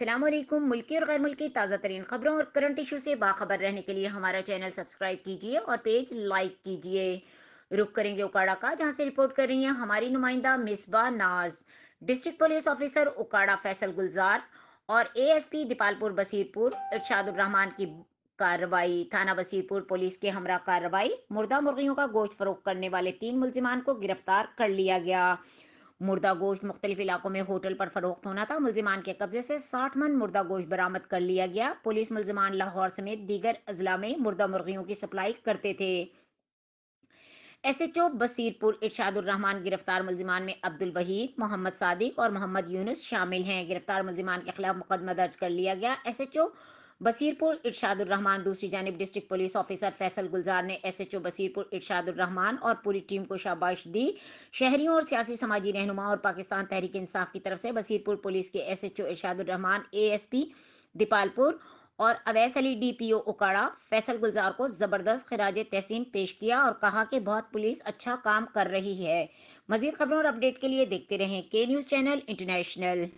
असलम मुल्की और गैर मुल्की ताज़ा तरीन खबरों और करंट इशू से बाखबर रहने के लिए हमारा चैनल सब्सक्राइब कीजिए और पेज लाइक कीजिए रुक करेंगे उकाड़ा का जहाँ से रिपोर्ट कर रही हैं हमारी नुमाइंदा Misbah Naz district police officer Okara Faisal Gulzar और A S P Dipalpur Basirpur Irshadurrahman की कार्रवाई थाना बसीरपुर पुलिस के हमरा कार्रवाई मुर्दा मुर्गियों का गोश्त फरोख करने वाले तीन मुलजिमान को गिरफ्तार कर लिया गया मुर्दा गोश्त मुख्तलिफ इलाकों में होटल पर फरोख्त होना था मुलजमान के कब्जे से साठ मन मुर्दा गोश्त बरामद कर लिया गया पुलिस मुलजमान लाहौर समेत दीगर अजला में मुर्दा मुर्गियों की सप्लाई करते थे S H O Basirpur Irshadurrahman गिरफ्तार मुलजमान में अब्दुल वहीद मोहम्मद सादिक और मोहम्मद यूनुस शामिल हैं गिरफ्तार मुलजमान के खिलाफ मुकदमा दर्ज कर लिया गया S H O Basirpur Irshadurrahman दूसरी जानब district police officer Faisal Gulzar ने S H O Basirpur Irshadurrahman और पूरी टीम को शाबाश दी शहरियों और सियासी समाजी रहनुमा और पाकिस्तान तहरीक इंसाफ की तरफ से बसीरपुर पुलिस के S H O Irshadurrahman A S P Dipalpur और Awais Ali D P O Okara Faisal Gulzar को ज़बरदस्त खराज तहसीन पेश किया और कहा कि बहुत पुलिस अच्छा काम कर रही है मजीद खबरों और अपडेट के लिए देखते रहें के न्यूज़ चैनल इंटरनेशनल